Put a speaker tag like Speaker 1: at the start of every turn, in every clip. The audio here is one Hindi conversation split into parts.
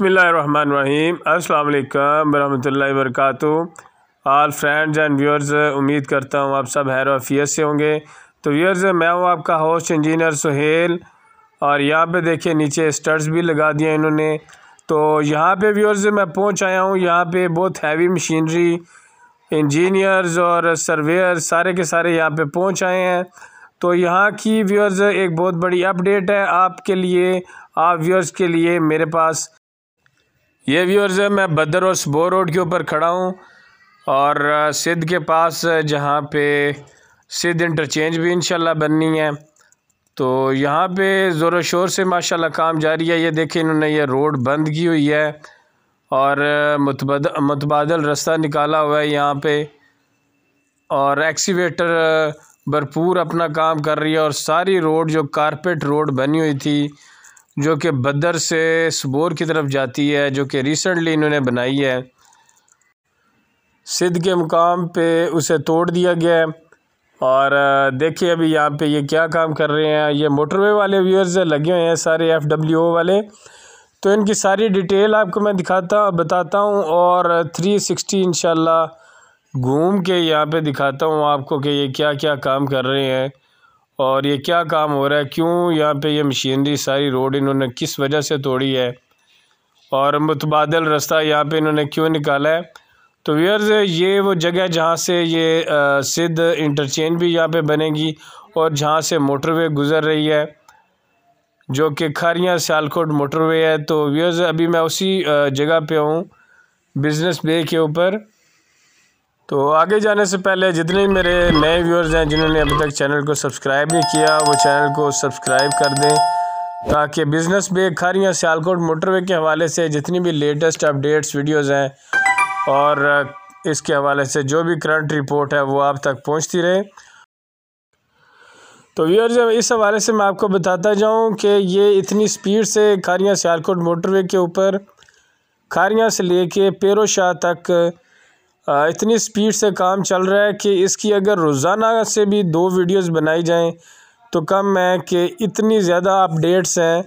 Speaker 1: बसमीम् अल्लाम वरहमल वर्क आल फ्रेंड्स एंड व्यूअर्स उम्मीद करता हूँ आप सब हैर वफियत से होंगे तो व्यूअर्स मैं हूँ आपका होस्ट इंजीनियर सुहेल और यहाँ पे देखिए नीचे स्टर्स भी लगा दिए इन्होंने तो यहाँ पे व्यूअर्स मैं पहुँच आया हूँ यहाँ पे बहुत हैवी मशीनरी इंजीनियर्स और सर्वेयर सारे के सारे यहाँ पर पहुँच आए हैं तो यहाँ की व्यूअर्स एक बहुत बड़ी अपडेट है आपके लिए आप व्यूअर्स के लिए मेरे पास ये व्यूअर्स है मैं बदर और सबोर रोड के ऊपर खड़ा हूँ और सिद्ध के पास जहाँ पे सिद्ध इंटरचेंज भी इंशाल्लाह बननी है तो यहाँ पे ज़ोर शोर से माशाल्लाह काम जारी है ये देखें इन्होंने ये रोड बंद की हुई है और मुतबद मतबादल रास्ता निकाला हुआ है यहाँ पे और एक्सीवेटर भरपूर अपना काम कर रही है और सारी रोड जो कारपेट रोड बनी हुई थी जो कि बदर से सबोर की तरफ जाती है जो कि रिसेंटली इन्होंने बनाई है सिद्ध के मुकाम पे उसे तोड़ दिया गया है और देखिए अभी यहाँ पे ये क्या काम कर रहे हैं ये मोटरवे वाले व्यूअर्स लगे हुए हैं सारे एफ डब्ल्यू ओ वाले तो इनकी सारी डिटेल आपको मैं दिखाता बताता हूँ और थ्री सिक्सटी घूम के यहाँ पे दिखाता हूँ आपको कि ये क्या क्या काम कर रहे हैं और ये क्या काम हो रहा है क्यों यहाँ पे ये मशीनरी सारी रोड इन्होंने किस वजह से तोड़ी है और मुतबादल रास्ता यहाँ पे इन्होंने क्यों निकाला है तो व्यर्स ये वो जगह जहाँ से ये सिद्ध इंटरचेंज भी यहाँ पे बनेगी और जहाँ से मोटरवे गुज़र रही है जो कि खारियाँ सियालकोट मोटरवे है तो व्यर्स अभी मैं उसी जगह पर हूँ बिज़नेस बे के ऊपर तो आगे जाने से पहले जितने मेरे नए व्यूअर्स हैं जिन्होंने अभी तक चैनल को सब्सक्राइब नहीं किया वो चैनल को सब्सक्राइब कर दें ताकि बिज़नेस बेग खारियाँ सियालकोट मोटरवे के हवाले से जितनी भी लेटेस्ट अपडेट्स वीडियोस हैं और इसके हवाले से जो भी करंट रिपोर्ट है वो आप तक पहुंचती रहे तो व्यूअर्स इस हवाले से मैं आपको बताता जाऊं कि ये इतनी स्पीड से खारियाँ सियालकोट मोटरवे के ऊपर खारियाँ से लेके पेरोशाह तक इतनी स्पीड से काम चल रहा है कि इसकी अगर रोज़ाना से भी दो वीडियोस बनाई जाएं तो कम है कि इतनी ज़्यादा अपडेट्स हैं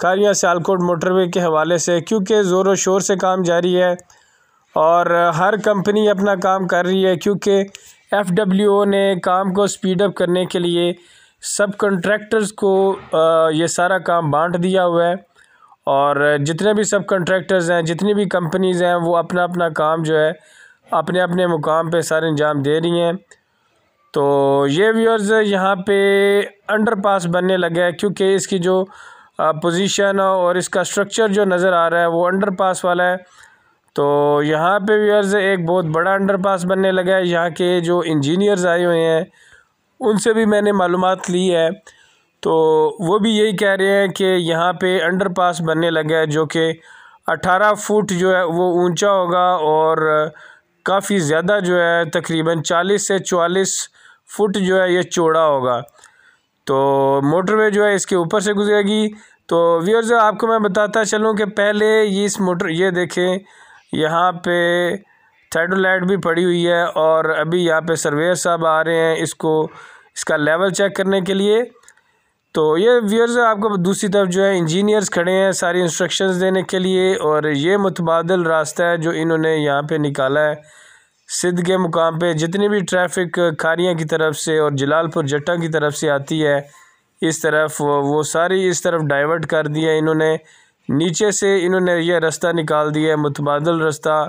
Speaker 1: कारियाँ सियालकोट मोटरवे के हवाले से क्योंकि ज़ोर शोर से काम जारी है और हर कंपनी अपना काम कर रही है क्योंकि एफ़ डब्ल्यू ओ ने काम को स्पीड अप करने के लिए सब कंट्रैक्टर्स को ये सारा काम बांट दिया हुआ है और जितने भी सब कंट्रैक्टर्स हैं जितनी भी कंपनीज़ हैं वो अपना अपना काम जो है अपने अपने मुकाम पे सर अंजाम दे रही हैं तो ये व्यूअर्स यहाँ पे अंडर पास बनने लगे हैं क्योंकि इसकी जो पोजीशन और इसका स्ट्रक्चर जो नज़र आ रहा है वो अंडर पास वाला है तो यहाँ पे व्यूअर्स एक बहुत बड़ा अंडर पास बनने लगा है यहाँ के जो इंजीनियर्स आए हुए हैं उनसे भी मैंने मालूम ली है तो वो भी यही कह रहे हैं कि यहाँ पे अंडर पास बनने लगा है जो कि अठारह फुट जो है वो ऊंचा होगा और काफ़ी ज़्यादा जो है तकरीबन चालीस से चवालीस फुट जो है ये चौड़ा होगा तो मोटरवे जो है इसके ऊपर से गुजरेगी तो व्यूअर्स आपको मैं बताता चलूँ कि पहले ये इस मोटर ये देखें यहाँ पे लाइट भी पड़ी हुई है और अभी यहाँ पे सर्वेयर साहब आ रहे हैं इसको इसका लेवल चेक करने के लिए तो ये व्यूअर्स आपको दूसरी तरफ जो है इंजीनियर्स खड़े हैं सारी इंस्ट्रक्शंस देने के लिए और ये मुतबादल रास्ता है जो इन्होंने यहाँ पे निकाला है सिद्ध के मुकाम पे जितनी भी ट्रैफिक खारियाँ की तरफ से और जलालपुर जट्टा की तरफ से आती है इस तरफ वो सारी इस तरफ डाइवर्ट कर दी है इन्होंने नीचे से इन्होंने यह रास्ता निकाल दिया है मुतबादल रास्ता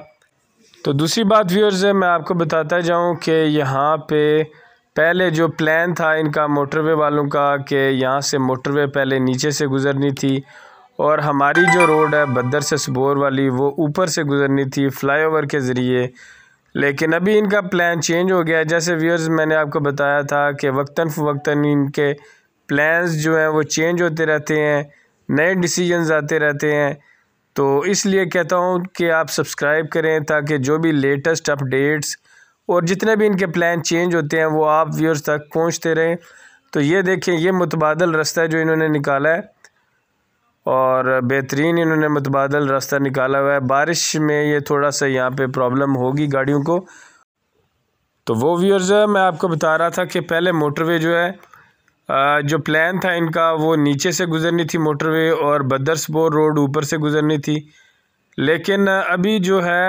Speaker 1: तो दूसरी बात व्यूअर्स मैं आपको बताता जाऊँ कि यहाँ पर पहले जो प्लान था इनका मोटरवे वालों का कि यहाँ से मोटरवे पहले नीचे से गुज़रनी थी और हमारी जो रोड है बद्दर से सबोर वाली वो ऊपर से गुज़रनी थी फ्लाईओवर के ज़रिए लेकिन अभी इनका प्लान चेंज हो गया जैसे व्यूअर्स मैंने आपको बताया था कि वक्ता फ़वक्ता इनके प्लान्स जो हैं वो चेंज होते रहते हैं नए डिसीजंस आते रहते हैं तो इसलिए कहता हूँ कि आप सब्सक्राइब करें ताकि जो भी लेटेस्ट अपडेट्स और जितने भी इनके प्लान चेंज होते हैं वो आप व्यूअर्स तक पहुँचते रहें तो ये देखें ये मुतबादल रास्ता है जो इन्होंने निकाला है और बेहतरीन इन्होंने मुतबादल रास्ता निकाला हुआ है बारिश में ये थोड़ा सा यहाँ पे प्रॉब्लम होगी गाड़ियों को तो वो व्यूअर्स मैं आपको बता रहा था कि पहले मोटरवे जो है जो प्लान था इनका वो नीचे से गुजरनी थी मोटरवे और बदरसपोर रोड ऊपर से गुजरनी थी लेकिन अभी जो है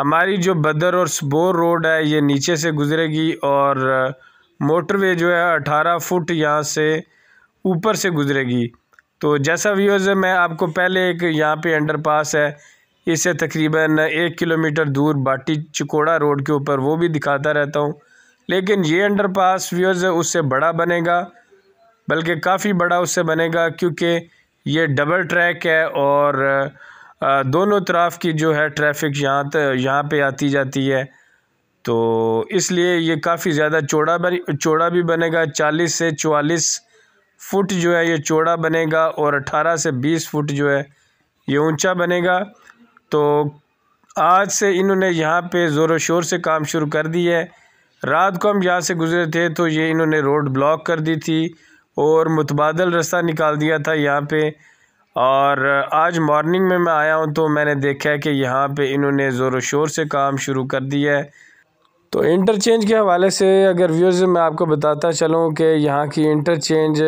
Speaker 1: हमारी जो बदर और सबोर रोड है ये नीचे से गुज़रेगी और मोटरवे जो है अठारह फुट यहाँ से ऊपर से गुज़रेगी तो जैसा व्यूज़ है मैं आपको पहले एक यहाँ पे अंडरपास है इससे तकरीबन एक किलोमीटर दूर बाटी चिकोड़ा रोड के ऊपर वो भी दिखाता रहता हूँ लेकिन ये अंडरपास व्यूज़ है उससे बड़ा बनेगा बल्कि काफ़ी बड़ा उससे बनेगा क्योंकि ये डबल ट्रैक है और दोनों तरफ की जो है ट्रैफिक यहाँ तक यहाँ पर आती जाती है तो इसलिए ये काफ़ी ज़्यादा चौड़ा बन चौड़ा भी बनेगा चालीस से चवालीस फुट जो है ये चौड़ा बनेगा और अट्ठारह से बीस फुट जो है ये ऊंचा बनेगा तो आज से इन्होंने यहाँ पे ज़ोर शोर से काम शुरू कर दी है रात को हम यहाँ से गुजरे थे तो ये इन्होंने रोड ब्लॉक कर दी थी और मुतबादल रास्ता निकाल दिया था यहाँ पे और आज मॉर्निंग में मैं आया हूँ तो मैंने देखा है कि यहाँ पे इन्होंने ज़ोर शोर से काम शुरू कर दिया है तो इंटरचेंज के हवाले से अगर व्यूज़ मैं आपको बताता चलूँ कि यहाँ की इंटरचेंज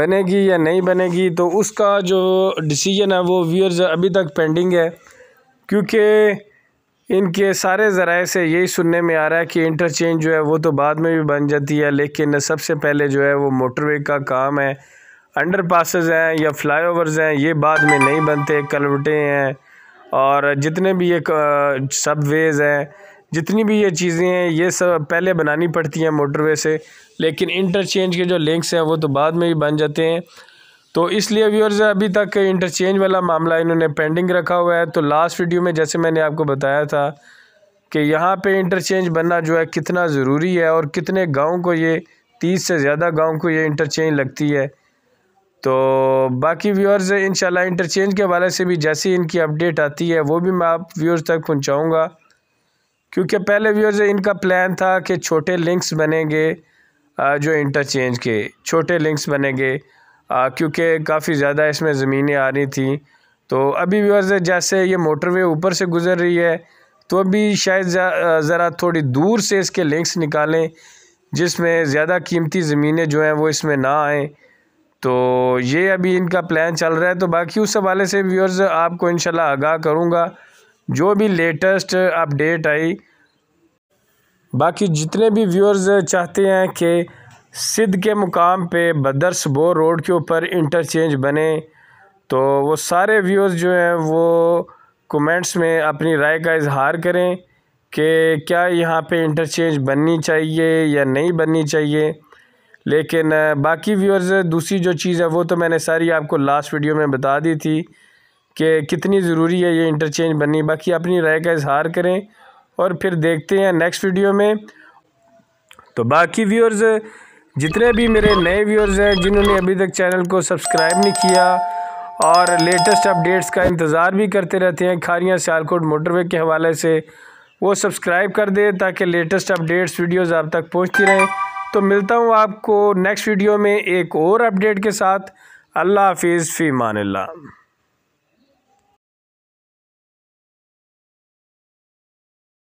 Speaker 1: बनेगी या नहीं बनेगी तो उसका जो डिसीजन है वो व्यूअर्स अभी तक पेंडिंग है क्योंकि इनके सारे ज़राए से यही सुनने में आ रहा है कि इंटरचेंज जो है वो तो बाद में भी बन जाती है लेकिन सबसे पहले जो है वो मोटरवे का काम है अंडर पासेज हैं या फ्लाई ओवर्स हैं ये बाद में नहीं बनते कलवटे हैं और जितने भी ये सब वेज़ हैं जितनी भी ये चीज़ें हैं ये सब पहले बनानी पड़ती हैं मोटरवे से लेकिन इंटरचेंज के जो लिंक्स हैं वो तो बाद में ही बन जाते हैं तो इसलिए व्यूअर्स अभी तक इंटरचेंज वाला मामला इन्होंने पेंडिंग रखा हुआ है तो लास्ट वीडियो में जैसे मैंने आपको बताया था कि यहाँ पे इंटरचेंज बनना जो है कितना ज़रूरी है और कितने गाँव को ये तीस से ज़्यादा गाँव को ये इंटरचेंज लगती है तो बाकी व्यूअर्स इन इंटरचेंज के हवाले से भी जैसी इनकी अपडेट आती है वो भी मैं आप व्यूअर्स तक पहुँचाऊँगा क्योंकि पहले व्यूअर्स इनका प्लान था कि छोटे लिंक्स बनेंगे जो इंटरचेंज के छोटे लिंक्स बनेंगे क्योंकि काफ़ी ज़्यादा इसमें ज़मीनें आ रही थी तो अभी व्यूअर्स जैसे ये मोटरवे ऊपर से गुज़र रही है तो अभी शायद ज़रा थोड़ी दूर से इसके लिंक्स निकालें जिसमें ज़्यादा कीमती ज़मीनें जो हैं वो इसमें ना आएँ तो ये अभी इनका प्लान चल रहा है तो बाकी उस हवाले से व्यूअर्स आपको इन आगाह करूँगा जो भी लेटेस्ट अपडेट आई बाकी जितने भी व्यूअर्स चाहते हैं कि सिद्ध के मुकाम पे बो रोड के ऊपर इंटरचेंज बने तो वो सारे व्यूअर्स जो हैं वो कमेंट्स में अपनी राय का इजहार करें कि क्या यहाँ पे इंटरचेंज बननी चाहिए या नहीं बननी चाहिए लेकिन बाकी व्यूअर्स दूसरी जो चीज़ है वो तो मैंने सारी आपको लास्ट वीडियो में बता दी थी कि कितनी ज़रूरी है ये इंटरचेंज बननी बाकी अपनी राय का इजहार करें और फिर देखते हैं नेक्स्ट वीडियो में तो बाकी व्यूअर्स जितने भी मेरे नए व्यूअर्स हैं जिन्होंने अभी तक चैनल को सब्सक्राइब नहीं किया और लेटेस्ट अपडेट्स का इंतज़ार भी करते रहते हैं खारियाँ सियालकोट मोटरवे के हवाले से वो सब्सक्राइब कर दें ताकि लेटेस्ट अपडेट्स वीडियोज़ आप तक पहुँचती रहें तो मिलता हूँ आपको नेक्स्ट वीडियो में एक और अपडेट के साथ अल्लाह हाफिज़ फ़ी मानिल्ला